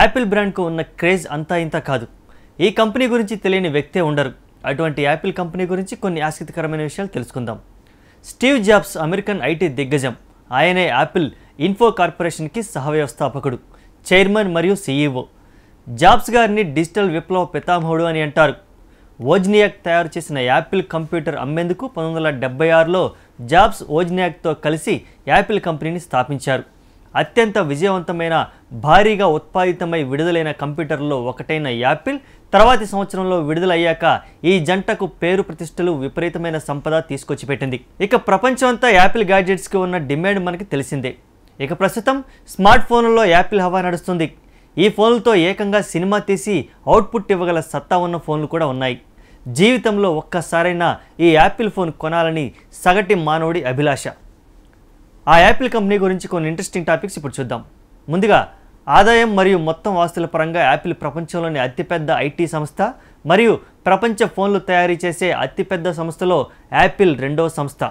Apple బ్రాండ్కు ఉన్న craze అంతా ఇంత కాదు ఈ కంపెనీ గురించి తెలియని వ్యక్తే ఉండరు అటువంటి యాపిల్ కంపెనీ గురించి కొన్ని ఆసక్తికరమైన విషయాలు తెలుసుకుందాం స్టీవ్ జాబ్స్ అమెరికన్ ఐటీ దిగ్గజం ఆయనే యాపిల్ ఇన్ఫో కార్పొరేషన్కి సహవ్యవస్థాపకుడు చైర్మన్ మరియు సీఈఓ e జాబ్స్ గారిని డిజిటల్ విప్లవ పితామహుడు అని అంటారు ఓజ్నియాక్ తయారు చేసిన యాపిల్ కంప్యూటర్ అమ్మేందుకు పంతొమ్మిది వందల డెబ్బై ఆరులో జాబ్స్ ఓజ్నియాక్తో కలిసి యాపిల్ కంపెనీని స్థాపించారు అత్యంత విజయవంతమైన భారీగా ఉత్పాదితమై విడుదలైన కంప్యూటర్లో ఒకటైన యాపిల్ తర్వాతి సంవత్సరంలో విడుదలయ్యాక ఈ జంటకు పేరు ప్రతిష్టలు విపరీతమైన సంపద తీసుకొచ్చి పెట్టింది ఇక ప్రపంచమంతా యాపిల్ గ్యాడ్జెట్స్కి ఉన్న డిమాండ్ మనకి తెలిసిందే ఇక ప్రస్తుతం స్మార్ట్ ఫోన్లలో యాపిల్ హవా నడుస్తుంది ఈ ఫోన్లతో ఏకంగా సినిమా తీసి అవుట్పుట్ ఇవ్వగల సత్తా ఉన్న ఫోన్లు కూడా ఉన్నాయి జీవితంలో ఒక్కసారైనా ఈ యాపిల్ ఫోన్ కొనాలని సగటి మానవుడి అభిలాష ఆ యాపిల్ కంపెనీ గురించి కొన్ని ఇంట్రెస్టింగ్ టాపిక్స్ ఇప్పుడు చూద్దాం ముందుగా ఆదాయం మరియు మొత్తం ఆస్తుల పరంగా యాపిల్ ప్రపంచంలోని అతిపెద్ద ఐటీ సంస్థ మరియు ప్రపంచ ఫోన్లు తయారీ చేసే అతిపెద్ద సంస్థలో యాపిల్ రెండవ సంస్థ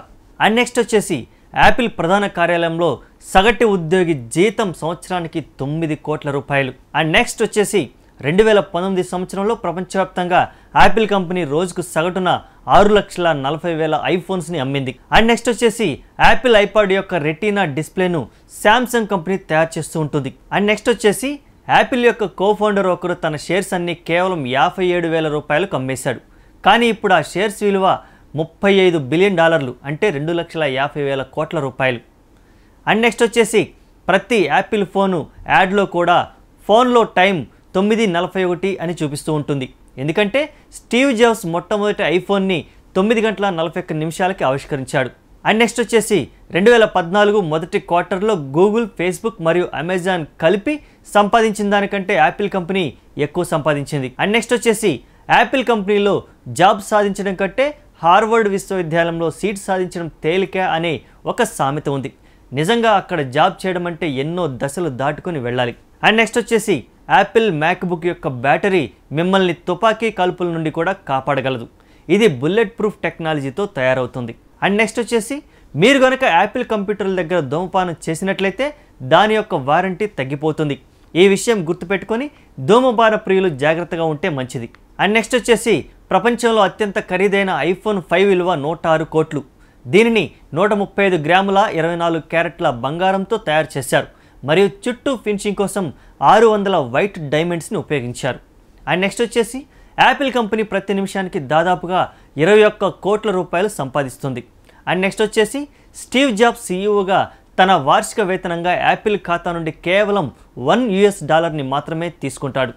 అండ్ నెక్స్ట్ వచ్చేసి యాపిల్ ప్రధాన కార్యాలయంలో సగటు ఉద్యోగి జీతం సంవత్సరానికి తొమ్మిది కోట్ల రూపాయలు అండ్ నెక్స్ట్ వచ్చేసి రెండు వేల పంతొమ్మిది సంవత్సరంలో ప్రపంచవ్యాప్తంగా యాపిల్ కంపెనీ రోజుకు సగటున ఆరు లక్షల నలభై వేల ఐఫోన్స్ని అమ్మింది అండ్ నెక్స్ట్ వచ్చేసి యాపిల్ ఐపాడ్ యొక్క రెటీనా డిస్ప్లేను శాంసంగ్ కంపెనీ తయారు చేస్తూ ఉంటుంది అండ్ నెక్స్ట్ వచ్చేసి యాపిల్ యొక్క కోఫౌండర్ ఒకరు తన షేర్స్ అన్ని కేవలం యాభై ఏడు వేల రూపాయలకు అమ్మేశాడు కానీ ఇప్పుడు ఆ షేర్స్ విలువ ముప్పై ఐదు బిలియన్ డాలర్లు అంటే రెండు లక్షల యాభై వేల కోట్ల రూపాయలు అండ్ నెక్స్ట్ వచ్చేసి ప్రతి యాపిల్ ఫోను యాడ్లో కూడా ఫోన్లో టైం తొమ్మిది నలభై ఒకటి అని చూపిస్తూ ఉంటుంది ఎందుకంటే స్టీవ్ జాబ్స్ మొట్టమొదటి ఐఫోన్ని తొమ్మిది గంటల నలభై ఒక్క నిమిషాలకి ఆవిష్కరించాడు అండ్ నెక్స్ట్ వచ్చేసి రెండు వేల పద్నాలుగు మొదటి క్వార్టర్లో గూగుల్ ఫేస్బుక్ మరియు అమెజాన్ కలిపి సంపాదించిన దానికంటే యాపిల్ కంపెనీ ఎక్కువ సంపాదించింది అండ్ నెక్స్ట్ వచ్చేసి యాపిల్ కంపెనీలో జాబ్ సాధించడం కంటే హార్వర్డ్ విశ్వవిద్యాలయంలో సీట్ సాధించడం తేలిక అనే ఒక సామెత ఉంది నిజంగా అక్కడ జాబ్ చేయడం అంటే ఎన్నో దశలు దాటుకొని వెళ్ళాలి అండ్ నెక్స్ట్ వచ్చేసి యాపిల్ మ్యాక్బుక్ యొక్క బ్యాటరీ మిమ్మల్ని తుపాకీ కలుపుల నుండి కూడా కాపాడగలదు ఇది బుల్లెట్ ప్రూఫ్ టెక్నాలజీతో తయారవుతుంది అండ్ నెక్స్ట్ వచ్చేసి మీరు కనుక యాపిల్ కంప్యూటర్ల దగ్గర ధూమపానం చేసినట్లయితే దాని యొక్క వారంటీ తగ్గిపోతుంది ఈ విషయం గుర్తుపెట్టుకొని ధూమపాన ప్రియులు జాగ్రత్తగా ఉంటే మంచిది అండ్ నెక్స్ట్ వచ్చేసి ప్రపంచంలో అత్యంత ఖరీదైన ఐఫోన్ ఫైవ్ విలువ నూట ఆరు కోట్లు దీనిని నూట ముప్పై ఐదు గ్రాముల ఇరవై నాలుగు క్యారెట్ల బంగారంతో తయారు చేశారు మరియు చుట్టూ ఫినిషింగ్ కోసం ఆరు వందల వైట్ డైమండ్స్ని ఉపయోగించారు అండ్ నెక్స్ట్ వచ్చేసి యాపిల్ కంపెనీ ప్రతి నిమిషానికి దాదాపుగా ఇరవై ఒక్క కోట్ల రూపాయలు సంపాదిస్తుంది అండ్ నెక్స్ట్ వచ్చేసి స్టీవ్ జాబ్ సీఈఓగా e తన వార్షిక వేతనంగా యాపిల్ ఖాతా నుండి కేవలం వన్ యుఎస్ డాలర్ని మాత్రమే తీసుకుంటాడు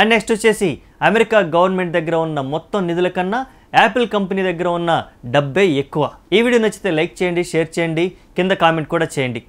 అండ్ నెక్స్ట్ వచ్చేసి అమెరికా గవర్నమెంట్ దగ్గర ఉన్న మొత్తం నిధుల కన్నా యాపిల్ కంపెనీ దగ్గర ఉన్న డబ్బే ఎక్కువ ఈ వీడియో నచ్చితే లైక్ చేయండి షేర్ చేయండి కింద కామెంట్ కూడా చేయండి